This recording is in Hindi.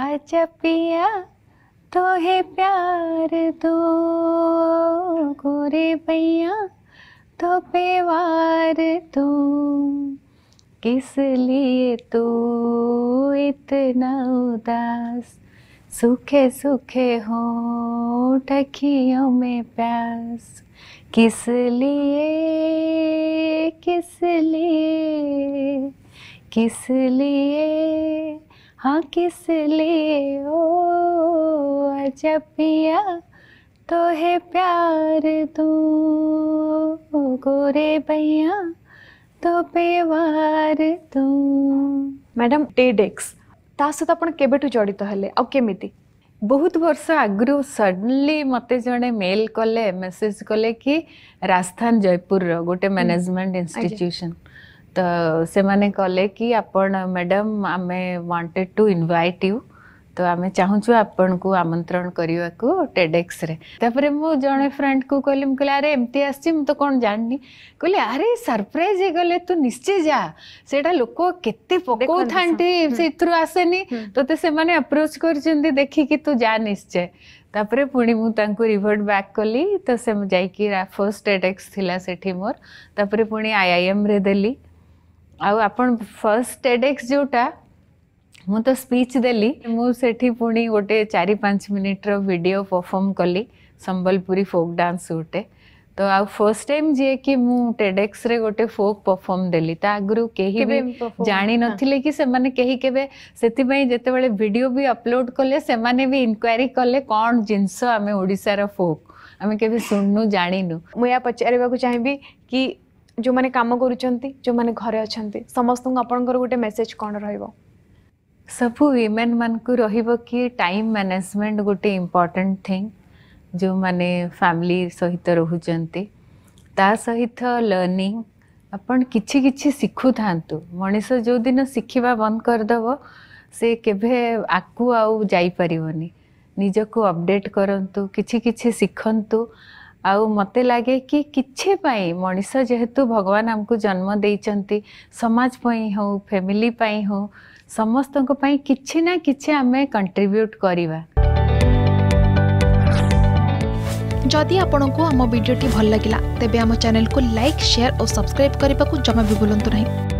आजा पिया तो है प्यार दो गोरे भैया तो पेवार तो किस लिए तो इतना उदास सूखे सूखे हो ठखियों में प्यास किस लिए किस लिए किस लिए हाँ किस लिए ओ अजपिया तो है प्यार तू गोरे भैया तो पेवार तू मैडम टेडेक्स ता सहित आपण केबेटु जड़ित हले आ केमिति बहुत वर्ष आगु सडनली मत जड़े मेल कले मेसेज कले कि राजस्थान जयपुर रोटे गोटे मैनेजमेंट हम्म, इंस्टीट्यूशन तो से मैंने कले कि मैडम आम वेड टू इनवैट यू तो आम चाहू आपण को आमंत्रण करने को टेडेक्स मुझे जड़े फ्रेंड को कहली मुझे अरे एमती आस तो कौन जानी कहली अरे सरप्राइज हो गले तू निश्चे जा सेटा लोक के आसेनी तोते से अप्रोच कर देखिकी तू जा निश्चय तापर पुणी मुझे रिभर्ट बैक कली तो जा फर्स्ट टेडेक्स थी मोर तापर पुणी आई आई एम्रे देली फर्स्ट टेडेक्स जोटा मुझे तो स्पीच देली मुझे पुणी गोटे चार पाँच मिनिट्र वीडियो परफॉर्म कली संबलपुरी फोक डांस गोटे तो आ फर्स्ट टाइम जी कि टेडेक्स रे गोटे फोक परफर्म देली तो आगु कहीं भी जाणी नी कि केवल भिड भी अपलोड कले से भी इनक्वारी कले कौन जिनसार फोक आम के शुणु जानू मुझे पचार चाहे कि जो मैंने काम कर जो मैंने घरे अच्छा समस्त आपंकर गोटे मेसेज कौन र सबू विमेन मान को रही टाइम मैनेजमेंट गोटे इम्पोर्टेंट थिंग जो मैंने फैमिली सहित रुचंती ता सहित लर्निंग आपण किछि शिखु था मनीष जो दिन शिखिबा बंद करदेव से केभे आकु आउ जाई परिवनी निजको अपडेट करंतु किछि किछि शिखंतु आते लगे कि किसी मनिष जेहेतु भगवान आमको जन्म दे समाज हो फैमिली हूँ समस्त कि आम कंट्रब्यूट करवा जदि आपण को आम भिडी भल लगा तेब चेल को लाइक सेयार और सब्सक्राइब करने को जमा भी भूलु ना